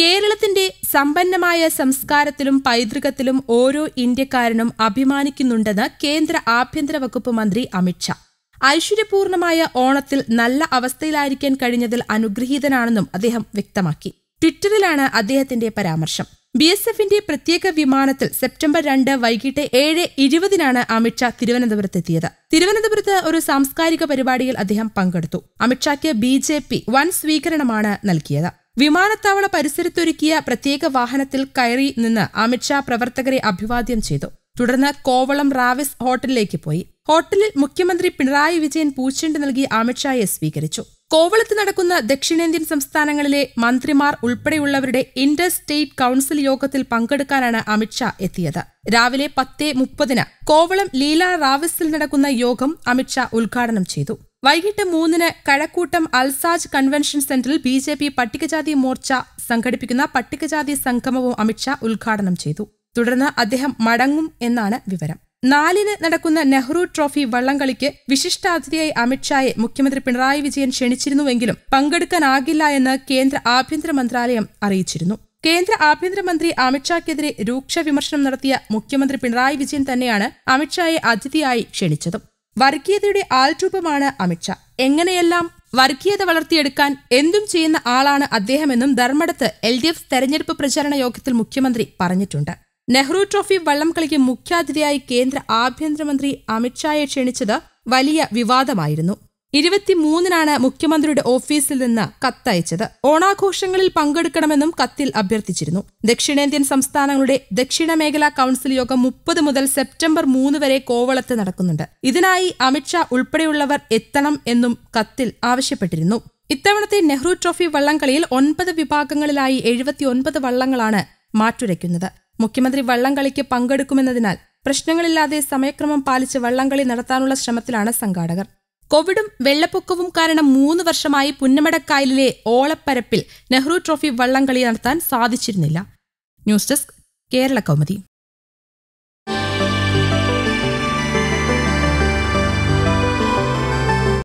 കേരളത്തിന്റെ സമ്പന്നമായ സംസ്കാരത്തിലും പൈതൃകത്തിലും ഓരോ ഇന്ത്യക്കാരനും അഭിമാനിക്കുന്നുണ്ടെന്ന് കേന്ദ്ര ആഭ്യന്തര വകുപ്പ് മന്ത്രി അമിത്ഷാ ഐശ്വര്യപൂർണമായ ഓണത്തിൽ നല്ല അവസ്ഥയിലായിരിക്കാൻ കഴിഞ്ഞതിൽ അനുഗ്രഹീതനാണെന്നും അദ്ദേഹം വ്യക്തമാക്കി ട്വിറ്ററിലാണ് അദ്ദേഹത്തിന്റെ പരാമർശം ബി എസ് എഫിന്റെ പ്രത്യേക വിമാനത്തിൽ സെപ്റ്റംബർ രണ്ട് വൈകിട്ട് ഏഴ് ഇരുപതിനാണ് അമിത്ഷാ തിരുവനന്തപുരത്തെത്തിയത് തിരുവനന്തപുരത്ത് ഒരു സാംസ്കാരിക പരിപാടിയിൽ അദ്ദേഹം പങ്കെടുത്തു അമിത്ഷാക്ക് ബി ജെ പി വൻ സ്വീകരണമാണ് നൽകിയത് വിമാനത്താവള പരിസരത്തൊരുക്കിയ പ്രത്യേക വാഹനത്തിൽ കയറി നിന്ന് അമിത്ഷാ പ്രവർത്തകരെ അഭിവാദ്യം ചെയ്തു തുടർന്ന് കോവളം റാവിസ് ഹോട്ടലിലേക്ക് പോയി ഹോട്ടലിൽ മുഖ്യമന്ത്രി പിണറായി വിജയൻ പൂച്ചെണ്ട് നൽകി അമിത്ഷായെ സ്വീകരിച്ചു കോവളത്ത് നടക്കുന്ന ദക്ഷിണേന്ത്യൻ സംസ്ഥാനങ്ങളിലെ മന്ത്രിമാർ ഉൾപ്പെടെയുള്ളവരുടെ ഇന്റർ സ്റ്റേറ്റ് കൌൺസിൽ യോഗത്തിൽ പങ്കെടുക്കാനാണ് അമിത്ഷാ എത്തിയത് രാവിലെ പത്തേ മുപ്പതിന് കോവളം ലീല റാവിസിൽ നടക്കുന്ന യോഗം അമിത്ഷാ ഉദ്ഘാടനം ചെയ്തു വൈകിട്ട് മൂന്നിന് കഴക്കൂട്ടം അൽസാജ് കൺവെൻഷൻ സെന്ററിൽ ബി ജെ പി പട്ടികജാതി മോർച്ച സംഘടിപ്പിക്കുന്ന പട്ടികജാതി സംഗമവും അമിത്ഷാ ഉദ്ഘാടനം ചെയ്തു തുടർന്ന് അദ്ദേഹം മടങ്ങും എന്നാണ് വിവരം നാലിന് നടക്കുന്ന നെഹ്റു ട്രോഫി വള്ളംകളിക്ക് വിശിഷ്ടാതിഥിയായി അമിത്ഷായെ മുഖ്യമന്ത്രി പിണറായി വിജയൻ ക്ഷണിച്ചിരുന്നുവെങ്കിലും പങ്കെടുക്കാനാകില്ല എന്ന് കേന്ദ്ര ആഭ്യന്തര മന്ത്രാലയം അറിയിച്ചിരുന്നു കേന്ദ്ര ആഭ്യന്തരമന്ത്രി അമിത്ഷാക്കെതിരെ രൂക്ഷ വിമർശനം നടത്തിയ മുഖ്യമന്ത്രി പിണറായി വിജയൻ തന്നെയാണ് അമിത്ഷായെ അതിഥിയായി ക്ഷണിച്ചത് വർഗീയതയുടെ ആൾരൂപമാണ് അമിത്ഷാ എങ്ങനെയെല്ലാം വർഗീയത വളർത്തിയെടുക്കാൻ എന്തും ചെയ്യുന്ന ആളാണ് അദ്ദേഹമെന്നും ധർമ്മടത്ത് എൽ ഡി എഫ് തെരഞ്ഞെടുപ്പ് പ്രചാരണ യോഗത്തിൽ മുഖ്യമന്ത്രി പറഞ്ഞിട്ടുണ്ട് നെഹ്റു ട്രോഫി വള്ളംകളിക്ക് മുഖ്യാതിഥിയായി കേന്ദ്ര ആഭ്യന്തരമന്ത്രി അമിത്ഷായെ ക്ഷണിച്ചത് വലിയ വിവാദമായിരുന്നു ഇരുപത്തിമൂന്നിനാണ് മുഖ്യമന്ത്രിയുടെ ഓഫീസിൽ നിന്ന് കത്തയച്ചത് ഓണാഘോഷങ്ങളിൽ പങ്കെടുക്കണമെന്നും കത്തിൽ അഭ്യർത്ഥിച്ചിരുന്നു ദക്ഷിണേന്ത്യൻ സംസ്ഥാനങ്ങളുടെ ദക്ഷിണ മേഖലാ കൌൺസിൽ യോഗം മുപ്പത് മുതൽ സെപ്റ്റംബർ മൂന്ന് വരെ കോവളത്ത് നടക്കുന്നുണ്ട് ഇതിനായി അമിത്ഷാ ഉൾപ്പെടെയുള്ളവർ എത്തണം എന്നും കത്തിൽ ആവശ്യപ്പെട്ടിരുന്നു ഇത്തവണത്തെ നെഹ്റു ട്രോഫി വള്ളംകളിയിൽ ഒൻപത് വിഭാഗങ്ങളിലായി എഴുപത്തിയൊൻപത് വള്ളങ്ങളാണ് മാറ്റുരയ്ക്കുന്നത് മുഖ്യമന്ത്രി വള്ളംകളിക്ക് പങ്കെടുക്കുമെന്നതിനാൽ പ്രശ്നങ്ങളില്ലാതെ സമയക്രമം പാലിച്ച് വള്ളംകളി നടത്താനുള്ള ശ്രമത്തിലാണ് സംഘാടകർ കോവിഡും വെള്ളപ്പൊക്കവും കാരണം മൂന്ന് വർഷമായി പുന്നമടക്കായലിലെ ഓളപ്പരപ്പിൽ നെഹ്റു ട്രോഫി വള്ളംകളി നടത്താൻ സാധിച്ചിരുന്നില്ല ന്യൂസ് ഡെസ്ക് കേരള കൗമുദി